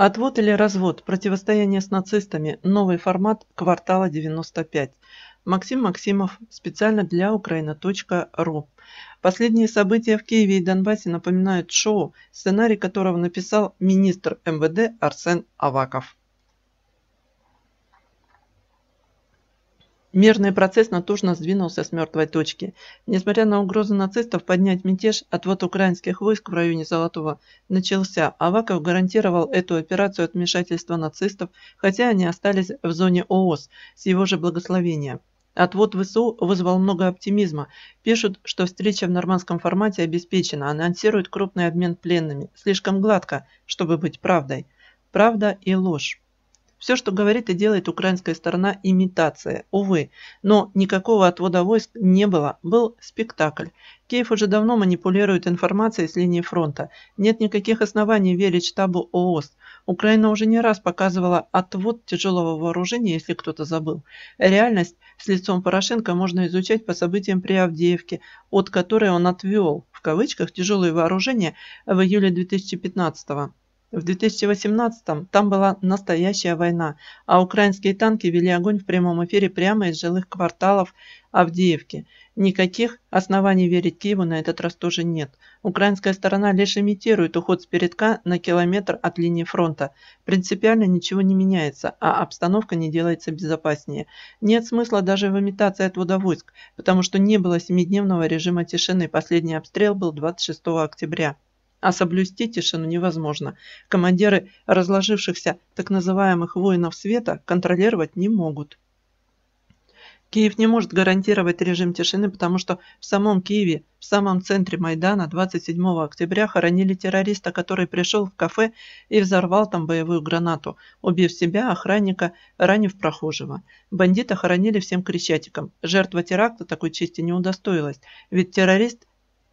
Отвод или развод. Противостояние с нацистами. Новый формат «Квартала 95». Максим Максимов. Специально для Украина.ру. Последние события в Киеве и Донбассе напоминают шоу, сценарий которого написал министр МВД Арсен Аваков. Мирный процесс натужно сдвинулся с мертвой точки. Несмотря на угрозу нацистов поднять мятеж, отвод украинских войск в районе Золотого начался. Аваков гарантировал эту операцию от вмешательства нацистов, хотя они остались в зоне ООС с его же благословения. Отвод ВСУ вызвал много оптимизма. Пишут, что встреча в нормандском формате обеспечена, анонсируют крупный обмен пленными. Слишком гладко, чтобы быть правдой. Правда и ложь. Все, что говорит и делает украинская сторона, имитация, увы. Но никакого отвода войск не было, был спектакль. Киев уже давно манипулирует информацией с линии фронта. Нет никаких оснований верить штабу ООС. Украина уже не раз показывала отвод тяжелого вооружения, если кто-то забыл. Реальность с лицом Порошенко можно изучать по событиям при Авдеевке, от которой он отвел, в кавычках, тяжелое вооружение в июле 2015 года. В 2018-м там была настоящая война, а украинские танки вели огонь в прямом эфире прямо из жилых кварталов Авдеевки. Никаких оснований верить Киеву на этот раз тоже нет. Украинская сторона лишь имитирует уход с передка на километр от линии фронта. Принципиально ничего не меняется, а обстановка не делается безопаснее. Нет смысла даже в имитации отвода войск, потому что не было семидневного режима тишины. Последний обстрел был 26 октября. А соблюсти тишину невозможно. Командиры разложившихся так называемых воинов света контролировать не могут. Киев не может гарантировать режим тишины, потому что в самом Киеве, в самом центре Майдана 27 октября хоронили террориста, который пришел в кафе и взорвал там боевую гранату, убив себя, охранника, ранив прохожего. Бандита хоронили всем крещатиком. Жертва теракта такой чести не удостоилась, ведь террорист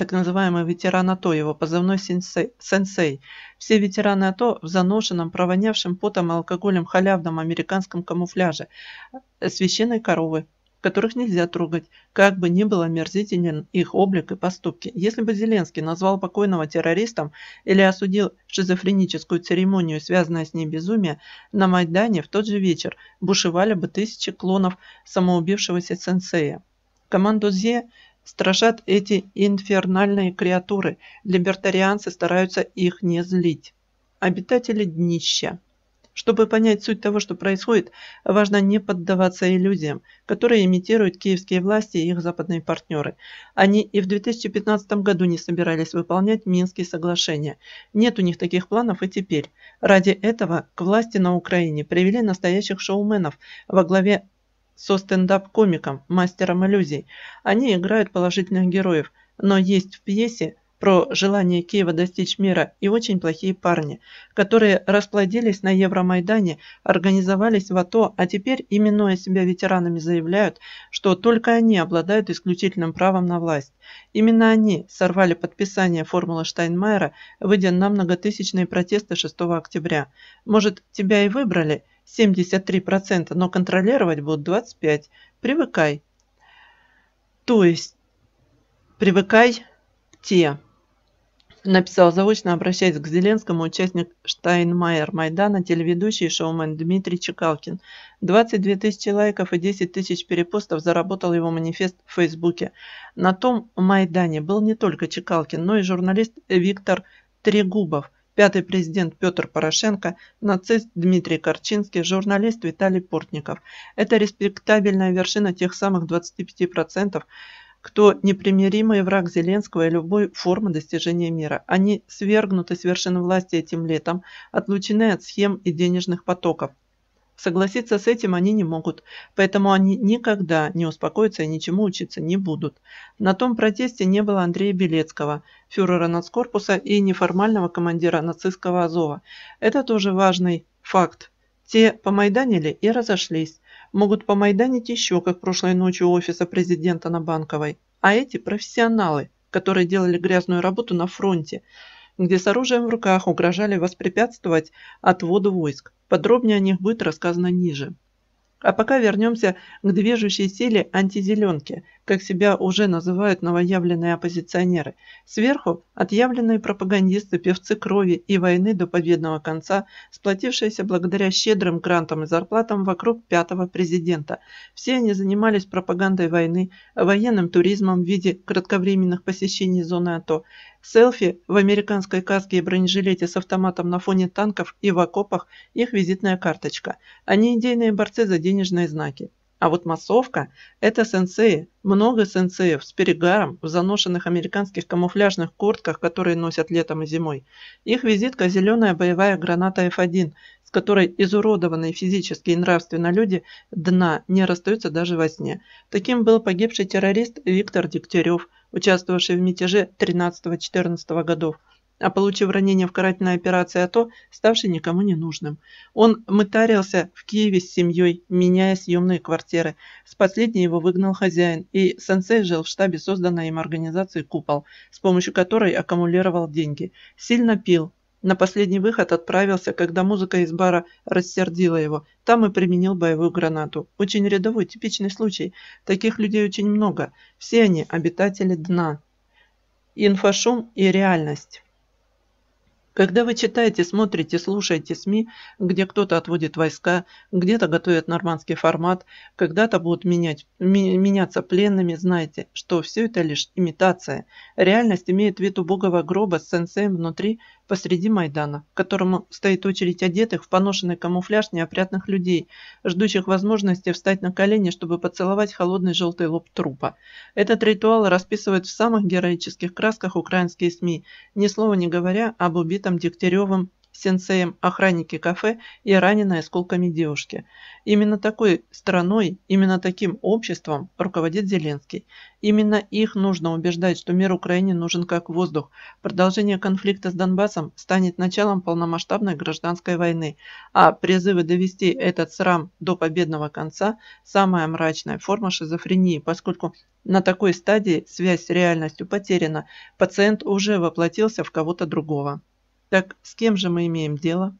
так называемый ветеран АТО, его позывной сенсей. Все ветераны АТО в заношенном, провонявшем потом и алкоголем халявном американском камуфляже. Э, священной коровы, которых нельзя трогать, как бы ни был омерзителен их облик и поступки. Если бы Зеленский назвал покойного террористом или осудил шизофреническую церемонию, связанную с ней безумие, на Майдане в тот же вечер бушевали бы тысячи клонов самоубившегося сенсея. Командузе страшат эти инфернальные креатуры. Либертарианцы стараются их не злить. Обитатели днища. Чтобы понять суть того, что происходит, важно не поддаваться иллюзиям, которые имитируют киевские власти и их западные партнеры. Они и в 2015 году не собирались выполнять Минские соглашения. Нет у них таких планов и теперь. Ради этого к власти на Украине привели настоящих шоуменов во главе со стендап-комиком, мастером иллюзий. Они играют положительных героев, но есть в пьесе про желание Киева достичь мира и очень плохие парни, которые расплодились на Евромайдане, организовались в АТО, а теперь, именуя себя ветеранами, заявляют, что только они обладают исключительным правом на власть. Именно они сорвали подписание формулы Штайнмайера, выйдя на многотысячные протесты 6 октября. Может, тебя и выбрали, 73%, но контролировать будут 25%. Привыкай. То есть, привыкай те. Написал заочно, обращаясь к Зеленскому, участник Штайнмайер Майдана, телеведущий и шоумен Дмитрий Чекалкин. 22 тысячи лайков и 10 тысяч перепостов заработал его манифест в Фейсбуке. На том Майдане был не только Чекалкин, но и журналист Виктор Трегубов – пятый президент Петр Порошенко, нацист Дмитрий Корчинский, журналист Виталий Портников. Это респектабельная вершина тех самых 25%, кто непримиримый враг Зеленского и любой формы достижения мира. Они свергнуты с вершины власти этим летом, отлучены от схем и денежных потоков. Согласиться с этим они не могут, поэтому они никогда не успокоятся и ничему учиться не будут. На том протесте не было Андрея Белецкого, фюрера нацкорпуса и неформального командира нацистского Азова. Это тоже важный факт. Те помайданили и разошлись. Могут помайданить еще, как прошлой ночью у офиса президента на Банковой. А эти профессионалы, которые делали грязную работу на фронте – где с оружием в руках угрожали воспрепятствовать отводу войск. Подробнее о них будет рассказано ниже. А пока вернемся к движущей силе антизеленки, как себя уже называют новоявленные оппозиционеры. Сверху отъявленные пропагандисты, певцы крови и войны до победного конца, сплотившиеся благодаря щедрым грантам и зарплатам вокруг пятого президента. Все они занимались пропагандой войны, военным туризмом в виде кратковременных посещений зоны АТО, Селфи в американской каске и бронежилете с автоматом на фоне танков и в окопах – их визитная карточка. Они идейные борцы за денежные знаки. А вот массовка – это сенсеи, много сенсеев с перегаром в заношенных американских камуфляжных куртках, которые носят летом и зимой. Их визитка – зеленая боевая граната F1, с которой изуродованные физически и нравственно люди дна не расстаются даже во сне. Таким был погибший террорист Виктор Дегтярев, участвовавший в мятеже 13-14 годов а получив ранение в карательной операции АТО, ставший никому не нужным. Он мытарился в Киеве с семьей, меняя съемные квартиры. С последней его выгнал хозяин, и сенсей жил в штабе созданной им организации «Купол», с помощью которой аккумулировал деньги. Сильно пил, на последний выход отправился, когда музыка из бара рассердила его. Там и применил боевую гранату. Очень рядовой, типичный случай. Таких людей очень много. Все они обитатели дна. Инфошум и реальность. Когда вы читаете, смотрите, слушаете СМИ, где кто-то отводит войска, где-то готовят нормандский формат, когда-то будут менять, меняться пленными, знаете, что все это лишь имитация. Реальность имеет вид убогого гроба с сенсеем внутри посреди Майдана, к которому стоит очередь одетых в поношенный камуфляж неопрятных людей, ждущих возможности встать на колени, чтобы поцеловать холодный желтый лоб трупа. Этот ритуал расписывает в самых героических красках украинские СМИ, ни слова не говоря об убитом Дегтяревым сенсеем охранники кафе и раненая сколками девушки. Именно такой страной, именно таким обществом руководит Зеленский. Именно их нужно убеждать, что мир Украине нужен как воздух. Продолжение конфликта с Донбассом станет началом полномасштабной гражданской войны, а призывы довести этот срам до победного конца – самая мрачная форма шизофрении, поскольку на такой стадии связь с реальностью потеряна, пациент уже воплотился в кого-то другого. Так с кем же мы имеем дело?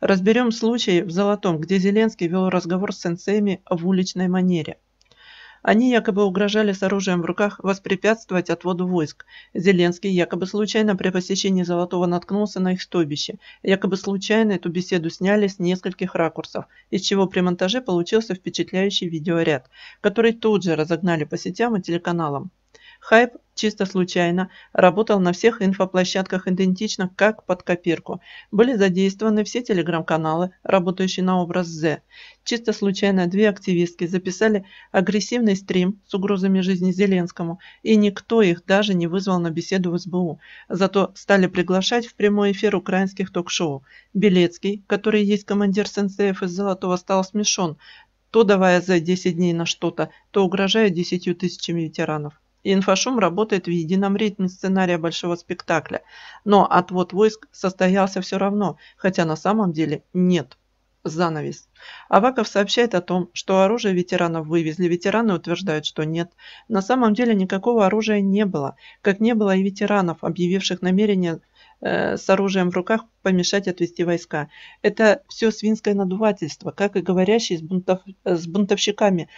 Разберем случай в Золотом, где Зеленский вел разговор с сенсеями в уличной манере. Они якобы угрожали с оружием в руках воспрепятствовать отводу войск. Зеленский якобы случайно при посещении Золотого наткнулся на их стойбище. Якобы случайно эту беседу сняли с нескольких ракурсов, из чего при монтаже получился впечатляющий видеоряд, который тут же разогнали по сетям и телеканалам. Хайп чисто случайно работал на всех инфоплощадках идентично, как под копирку. Были задействованы все телеграм-каналы, работающие на образ З. Чисто случайно две активистки записали агрессивный стрим с угрозами жизни Зеленскому, и никто их даже не вызвал на беседу в СБУ. Зато стали приглашать в прямой эфир украинских ток-шоу. Белецкий, который есть командир СНСФ из Золотого, стал смешон, то давая за 10 дней на что-то, то угрожая 10 тысячами ветеранов и инфошум работает в едином ритме сценария большого спектакля. Но отвод войск состоялся все равно, хотя на самом деле нет. Занавес. Аваков сообщает о том, что оружие ветеранов вывезли. Ветераны утверждают, что нет. На самом деле никакого оружия не было, как не было и ветеранов, объявивших намерение э, с оружием в руках помешать отвести войска. Это все свинское надувательство, как и говорящий с, бунтов, э, с бунтовщиками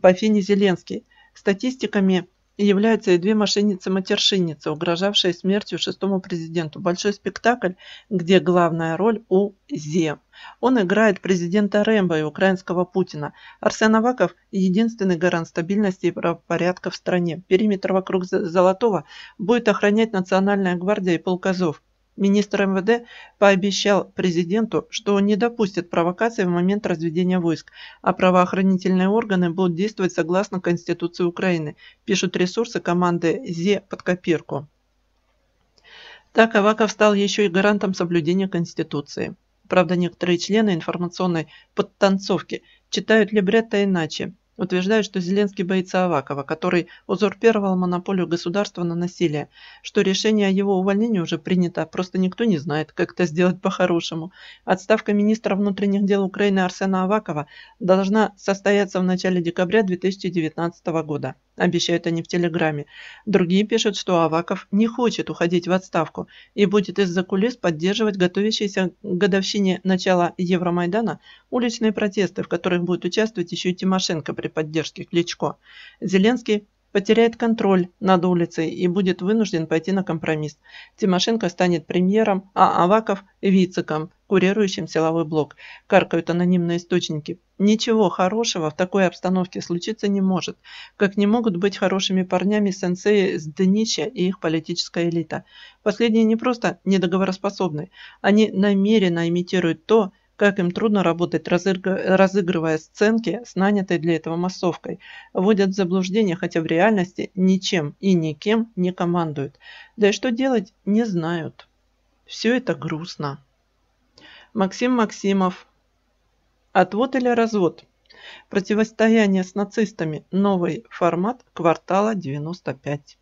по Фине Зеленский. Статистиками являются и две мошенницы-матершинницы, угрожавшие смертью шестому президенту. Большой спектакль, где главная роль у Зе. Он играет президента Рэмбо и украинского Путина. Арсен Аваков – единственный гарант стабильности и правопорядка в стране. Периметр вокруг Золотого будет охранять Национальная гвардия и полк полказов. Министр МВД пообещал президенту, что не допустит провокаций в момент разведения войск, а правоохранительные органы будут действовать согласно Конституции Украины, пишут ресурсы команды ЗЕ под копирку. Так Аваков стал еще и гарантом соблюдения Конституции. Правда, некоторые члены информационной подтанцовки читают либретто иначе утверждают, что Зеленский боится Авакова, который узурпировал монополию государства на насилие, что решение о его увольнении уже принято, просто никто не знает, как это сделать по-хорошему. Отставка министра внутренних дел Украины Арсена Авакова должна состояться в начале декабря 2019 года обещают они в Телеграме. Другие пишут, что Аваков не хочет уходить в отставку и будет из-за кулис поддерживать готовящиеся к годовщине начала Евромайдана уличные протесты, в которых будет участвовать еще и Тимошенко при поддержке Кличко. Зеленский потеряет контроль над улицей и будет вынужден пойти на компромисс. Тимошенко станет премьером, а Аваков – вицеком курирующим силовой блок, каркают анонимные источники. Ничего хорошего в такой обстановке случиться не может, как не могут быть хорошими парнями сенсеи с днища и их политическая элита. Последние не просто недоговороспособны, они намеренно имитируют то, как им трудно работать, разыгрывая сценки с нанятой для этого массовкой. Вводят в заблуждение, хотя в реальности ничем и никем не командуют. Да и что делать, не знают. Все это грустно. Максим Максимов. Отвод или развод? Противостояние с нацистами. Новый формат квартала 95.